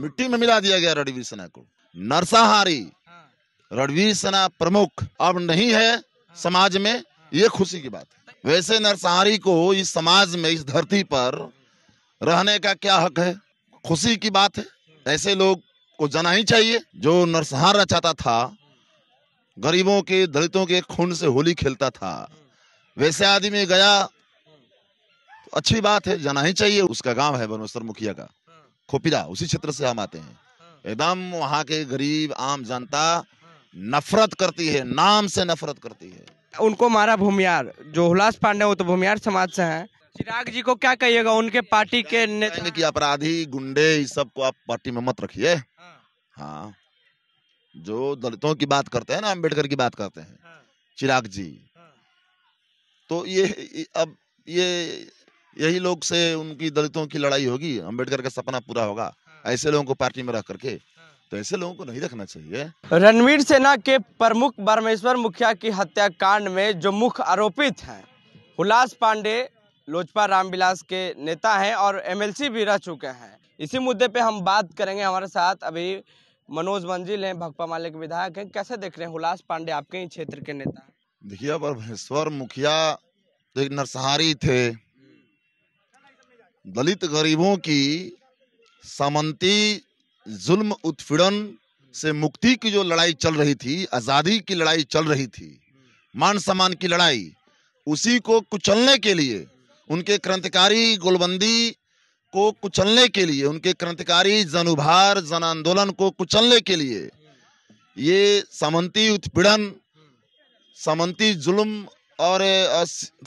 मिट्टी में मिला दिया गया रणवीर सेना को नरसाहारी रणवीर सेना प्रमुख अब नहीं है समाज में ये खुशी की बात है वैसे नरसाहारी को इस समाज में इस धरती पर रहने का क्या हक है खुशी की बात है ऐसे लोग को जाना ही चाहिए जो नरसहार रचाता था गरीबों के दलितों के खून से होली खेलता था वैसे आदमी गया तो अच्छी बात है जाना ही चाहिए उसका गांव है बनोसर मुखिया का खोपिदा उसी क्षेत्र से हम आते हैं एकदम वहाँ के गरीब आम जनता नफरत करती है नाम से नफरत करती है उनको मारा भूमियार जो हुलास पांडे वो तो भूमियार समाज से हैं चिराग जी को क्या कहिएगा उनके पार्टी के नेता की अपराधी गुंडे इस सब को आप पार्टी में मत रखिए हाँ जो दलितों की बात करते हैं ना अम्बेडकर की बात करते हैं चिराग जी तो ये अब ये यही लोग से उनकी दलितों की लड़ाई होगी अम्बेडकर का सपना पूरा होगा हाँ। ऐसे लोगों को पार्टी में रख करके हाँ। तो ऐसे लोगों को नहीं रखना चाहिए रणवीर सेना के प्रमुख परमेश्वर मुखिया की हत्याकांड में जो मुख्य आरोपित हैं हुलास पांडे लोजपा रामविलास के नेता हैं और एमएलसी भी रह चुके हैं इसी मुद्दे पे हम बात करेंगे हमारे साथ अभी मनोज मंजिल हैं भगपा माले के विधायक हैं कैसे देख रहे हैं हुलास पांडे आपके ही क्षेत्र के नेता देखिए परमेश्वर मुखिया तो एक नरसहारी थे दलित गरीबों की सामंती जुल्म उत्पीड़न से मुक्ति की जो लड़ाई चल रही थी आज़ादी की लड़ाई चल रही थी मान सम्मान की लड़ाई उसी को कुचलने के लिए उनके क्रांतिकारी गोलबंदी को कुचलने के लिए उनके क्रांतिकारी जनुभार जन आंदोलन को कुचलने के लिए ये सामंती उत्पीड़न सामंती जुल्म और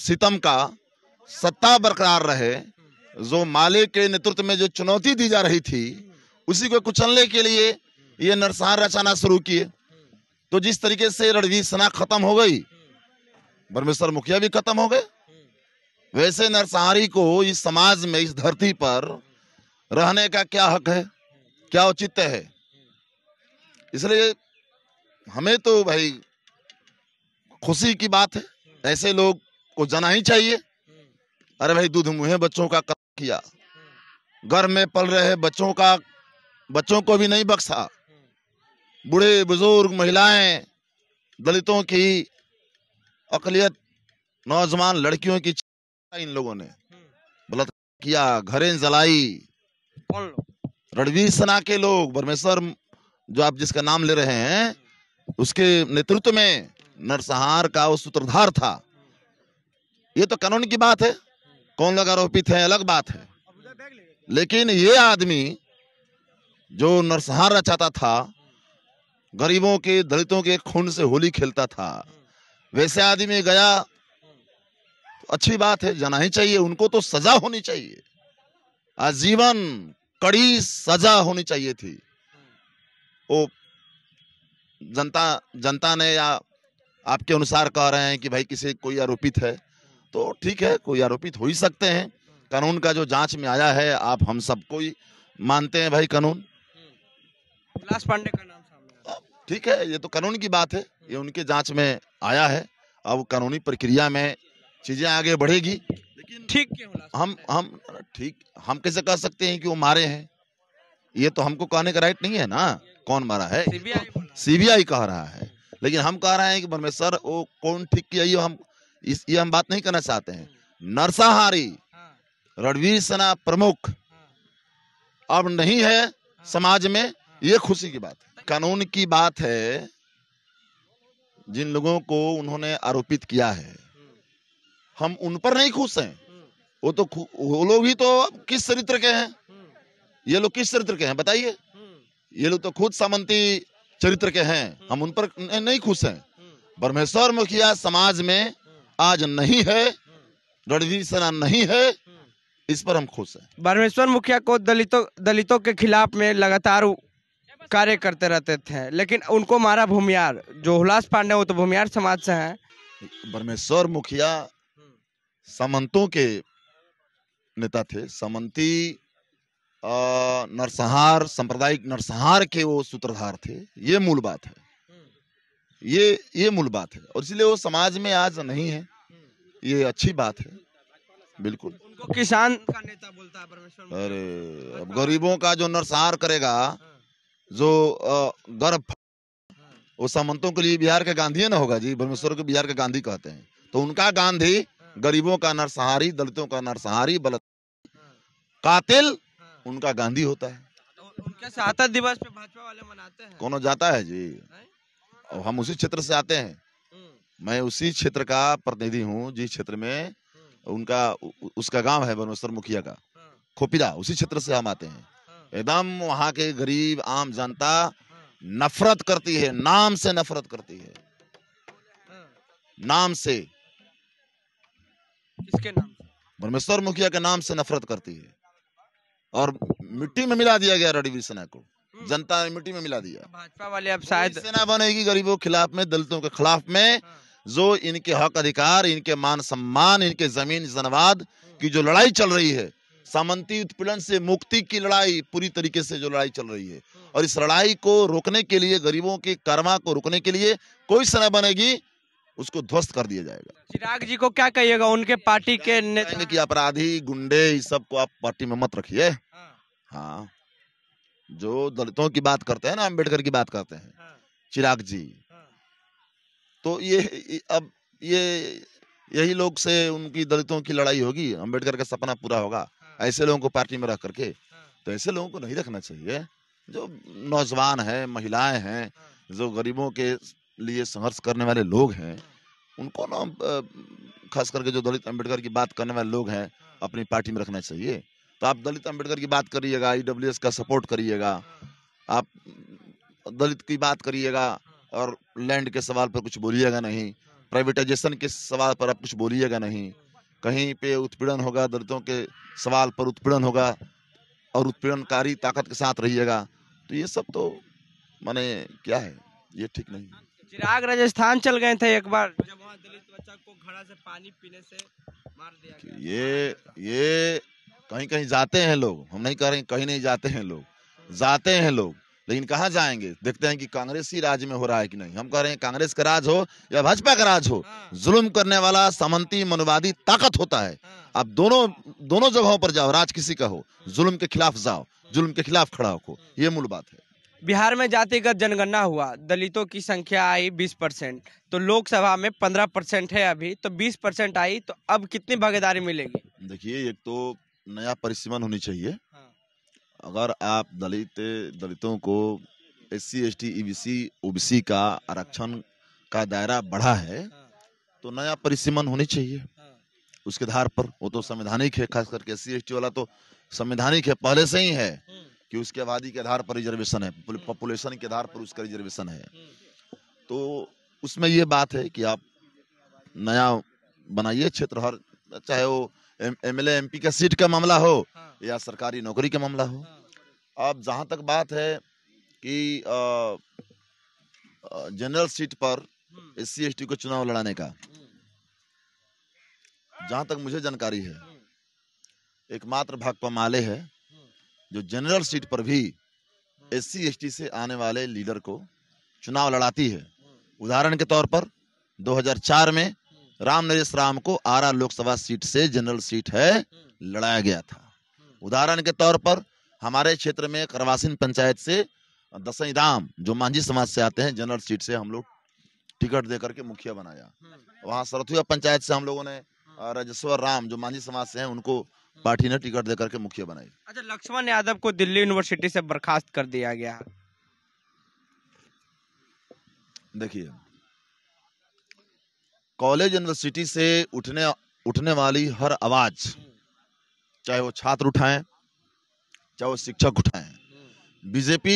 सितम का सत्ता बरकरार रहे जो माले के नेतृत्व में जो चुनौती दी जा रही थी उसी को कुचलने के लिए ये नरसाह रचाना शुरू किए तो जिस तरीके से रणवीर सेना खत्म हो गई परमेश्वर मुखिया भी खत्म हो गए वैसे नरसंहारी को इस समाज में इस धरती पर रहने का क्या हक है क्या औचित्य है इसलिए हमें तो भाई खुशी की बात है ऐसे लोग को जाना ही चाहिए अरे भाई दूध मुहे बच्चों का किया घर में पल रहे बच्चों का बच्चों को भी नहीं बख्शा बूढ़े बुजुर्ग महिलाएं दलितों की अकलियत नौजवान लड़कियों की इन लोगों ने बलात्कार तो किया घरें जलाई रणवीर सना के लोग परमेश्वर जो आप जिसका नाम ले रहे हैं उसके नेतृत्व में नरसहार का वो सूत्रधार था ये तो कानून की बात है कौन लोग आरोपित है अलग बात है लेकिन ये आदमी जो नरसंहार रचाता था गरीबों के दलितों के खून से होली खेलता था वैसे आदमी गया तो अच्छी बात है जाना ही चाहिए उनको तो सजा होनी चाहिए आजीवन कड़ी सजा होनी चाहिए थी वो जनता जनता ने या आपके अनुसार कह रहे हैं कि भाई किसी कोई आरोपित है तो ठीक है कोई आरोपित हो ही सकते हैं कानून का जो जांच में आया है आप हम सबको कोई मानते हैं भाई कानून पांडे का नाम सामने ठीक है ये तो कानून की बात है ये उनके जांच में आया है अब कानूनी प्रक्रिया में चीजें आगे बढ़ेगी लेकिन ठीक हम हम ठीक हम कैसे कह सकते हैं कि वो मारे हैं ये तो हमको कहने का राइट नहीं है ना कौन मारा है सीबीआई सीबीआई कह रहा है लेकिन हम कह रहे हैं कि परमेश्वर वो कौन ठीक किया ये हम इस ये हम बात नहीं करना चाहते हैं हम्म। नरसाहारी हाँ। रणवीर सेना प्रमुख हाँ। अब नहीं है हाँ। समाज में ये खुशी की बात है कानून की बात है जिन लोगों को उन्होंने आरोपित किया है हम्म। हम उन पर नहीं खुश हैं हम्म। वो तो वो लोग ही तो किस चरित्र के हैं ये लोग किस चरित्र के हैं बताइए ये लोग तो खुद सामंती चरित्र के हैं हम उन पर नहीं खुश हैं ब्रह्मेश्वर मुखिया समाज में आज नहीं है रणवीर सेना नहीं है इस पर हम खुश हैं परमेश्वर मुखिया को दलितों दलितों के खिलाफ में लगातार कार्य करते रहते थे लेकिन उनको मारा भूमियार जो हुलास पांडे वो तो भूमियार समाज से हैं परमेश्वर मुखिया सामंतों के नेता थे सामंती नरसंहार सांप्रदायिक नरसंहार के वो सूत्रधार थे ये मूल बात है ये ये मूल बात है और इसलिए वो समाज में आज नहीं है ये अच्छी बात है बिल्कुल उनको किसान का नेता बोलता है अरे अब गरीबों का जो नरसार करेगा जो गर्भ वो सामंतों के लिए बिहार के गांधी ना होगा जी परमेश्वर को बिहार के गांधी कहते हैं तो उनका गांधी गरीबों का नरसहारी दलितों का नरसहारी बलत कातिल उनका गांधी होता है तो उनके शहादत दिवस पे भाजपा वाले मनाते हैं कौन जाता है जी है? और हम उसी क्षेत्र से आते हैं हम्म। मैं उसी क्षेत्र का प्रतिनिधि हूँ जिस क्षेत्र में हम्म। उनका उसका गांव है बनोस्तर मुखिया का हाँ। खोपिदा उसी क्षेत्र से हम आते हैं हाँ। एकदम वहाँ के गरीब आम जनता हाँ। नफरत करती है नाम से नफरत करती है नाम से किसके नाम परमेश्वर मुखिया के नाम से नफरत करती है और मिट्टी में मिला दिया गया रणवीर सेना को हम्म। जनता ने मिट्टी में मिला दिया भाजपा वाले अब शायद तो सेना बनेगी गरीबों के खिलाफ में दलितों के खिलाफ में हाँ। जो इनके हक अधिकार इनके मान सम्मान इनके जमीन जनवाद की जो लड़ाई चल रही है सामंती उत्पीड़न से मुक्ति की लड़ाई पूरी तरीके से जो लड़ाई चल रही है और इस लड़ाई को रोकने के लिए गरीबों के कर्मा को रोकने के लिए कोई सेना बनेगी उसको ध्वस्त कर दिया जाएगा चिराग जी को क्या कहिएगा उनके पार्टी के अपराधी गुंडे सबको आप पार्टी में मत रखिए हाँ, हाँ। जो दलितों की बात करते हैं ना अम्बेडकर की बात करते हैं हाँ। चिराग जी हाँ। तो ये अब ये यही लोग से उनकी दलितों की लड़ाई होगी अम्बेडकर का सपना पूरा होगा हाँ। ऐसे लोगों को पार्टी में रख करके हाँ। तो ऐसे लोगों को नहीं रखना चाहिए जो नौजवान हैं महिलाएं हैं हाँ। जो गरीबों के लिए संघर्ष करने वाले लोग हैं हाँ। उनको ना खास करके जो दलित अम्बेडकर की बात करने वाले लोग हैं अपनी पार्टी में रखना चाहिए तो आप दलित अंबेडकर की बात करिएगा ई का सपोर्ट करिएगा आप दलित की बात करिएगा और लैंड के सवाल पर कुछ बोलिएगा नहीं प्राइवेटाइजेशन के सवाल पर आप कुछ बोलिएगा नहीं कहीं पे उत्पीड़न होगा दलितों के सवाल पर उत्पीड़न होगा और उत्पीड़नकारी ताकत के साथ रहिएगा तो ये सब तो माने क्या है ये ठीक नहीं चिराग राजस्थान चल गए थे एक बार जब वहाँ दलित बच्चा को घड़ा से पानी पीने से मार दिया गया। ये ये कहीं कहीं जाते हैं लोग हम नहीं कह रहे कहीं नहीं जाते हैं लोग जाते हैं लोग लेकिन कहाँ जाएंगे देखते हैं कि कांग्रेस ही राज में हो रहा है कि नहीं हम कह रहे हैं कांग्रेस का राज हो या भाजपा का राज हो हाँ। जुल्म करने वाला समंती मनुवादी ताकत होता है हाँ। आप दोनों दोनों जगहों पर जाओ राज किसी का हो जुल्म के खिलाफ जाओ जुल्म के खिलाफ खड़ा हो ये मूल बात है बिहार में जातिगत जनगणना हुआ दलितों की संख्या आई 20 परसेंट तो लोकसभा में 15 परसेंट है अभी तो 20 परसेंट आई तो अब कितनी भागीदारी मिलेगी देखिए एक तो नया परिसीमन होनी चाहिए हाँ। अगर आप दलित दलितों को S C S T E B का आरक्षण का दायरा बढ़ा है हाँ। तो नया परिसीमन होनी चाहिए हाँ। उसके आधार पर वो तो संवैधानिक है खास करके एस सी वाला तो संवैधानिक है पहले से ही है हम्म। कि उसके आबादी के आधार पर रिजर्वेशन है हम्म। पॉपुलेशन के आधार पर उसका रिजर्वेशन है हम्म। तो उसमें ये बात है कि आप नया बनाइए क्षेत्र हर चाहे वो एम एल एमपी का सीट का मामला हो हाँ। या सरकारी नौकरी का मामला हो हाँ। अब जहाँ तक बात है कि जनरल सीट पर हम्म। एस सी को चुनाव लड़ाने का जहाँ तक मुझे जानकारी है हम्म। एकमात्र भाकपा माले है हम्म। जो जनरल सीट पर भी एस सी से आने वाले लीडर को चुनाव लड़ाती है उदाहरण के तौर पर 2004 में राम नरेश राम को आरा लोकसभा सीट से जनरल सीट है लड़ाया गया था उदाहरण के तौर पर हमारे क्षेत्र में करवासिन पंचायत से दसई राम जो मांझी समाज से आते हैं जनरल सीट से हम लोग टिकट दे करके मुखिया बनाया वहाँ सरथुआ पंचायत से हम लोगों ने राजेश्वर राम जो मांझी समाज से हैं उनको पार्टी ने टिकट दे करके मुखिया बनाई अच्छा लक्ष्मण यादव को दिल्ली यूनिवर्सिटी से बर्खास्त कर दिया गया देखिए कॉलेज यूनिवर्सिटी से उठने उठने वाली हर आवाज चाहे वो छात्र उठाएं चाहे वो शिक्षक उठाएं बीजेपी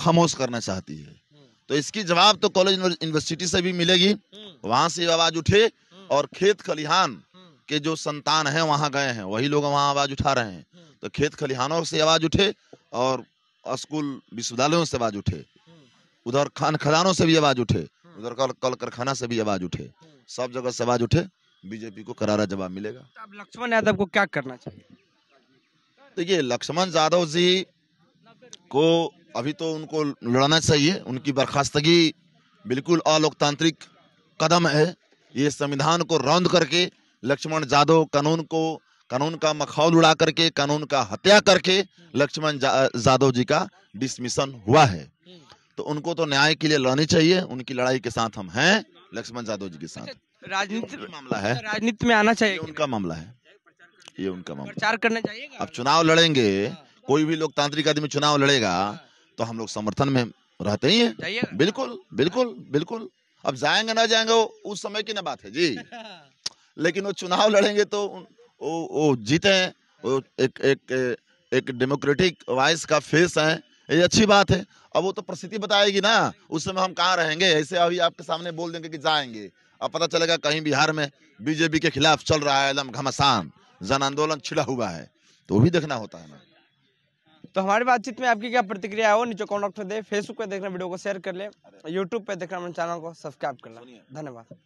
खामोश करना चाहती है तो इसकी जवाब तो कॉलेज यूनिवर्सिटी से भी मिलेगी वहां से आवाज उठे और खेत खलिहान के जो संतान है वहां गए हैं वही लोग वहां आवाज उठा रहे हैं तो खेत खलिहानों से आवाज उठे और स्कूल विश्वविद्यालयों से आवाज उठे उधर खान खदानों से भी आवाज उठे हम्म। उधर कल कल कारखाना से भी आवाज उठे हम्म। सब जगह से आवाज उठे बीजेपी को करारा जवाब मिलेगा तो लक्ष्मण यादव को क्या करना चाहिए देखिए तो लक्ष्मण यादव जी को अभी तो उनको लड़ना चाहिए उनकी बर्खास्तगी बिल्कुल अलोकतांत्रिक कदम है ये संविधान को रौंद करके लक्ष्मण यादव कानून को कानून का मखौल उड़ा करके कानून का हत्या करके लक्ष्मण यादव जी का डिसमिशन हुआ है तो उनको तो न्याय के लिए लड़नी चाहिए उनकी लड़ाई के साथ हम हैं लक्ष्मण यादव जी के साथ अच्छा, राजनीति मामला है राजनीति में आना चाहिए उनका मामला है ये उनका मामला प्रचार करने चाहिए अब चुनाव लड़ेंगे कोई भी लोकतांत्रिक आदमी चुनाव लड़ेगा तो हम लोग समर्थन में रहते ही है बिल्कुल बिल्कुल बिल्कुल अब जाएंगे ना जाएंगे वो उस समय की ना बात है जी लेकिन वो चुनाव लड़ेंगे तो वो वो जीते हैं वो एक एक एक डेमोक्रेटिक वॉइस का फेस है ये अच्छी बात है अब वो तो परिस्थिति बताएगी ना उस समय हम कहाँ रहेंगे ऐसे अभी आपके सामने बोल देंगे कि जाएंगे अब पता चलेगा कहीं बिहार में बीजेपी के खिलाफ चल रहा है एकदम घमासान जन आंदोलन छिड़ा हुआ है तो भी देखना होता है ना तो हमारी बातचीत में आपकी क्या प्रतिक्रिया है वो नीचे कॉन्टॉक्ट दे फेसबुक पे देखना वीडियो को शेयर कर ले यूट्यूब पे देखना चैनल को सब्सक्राइब कर लें धन्यवाद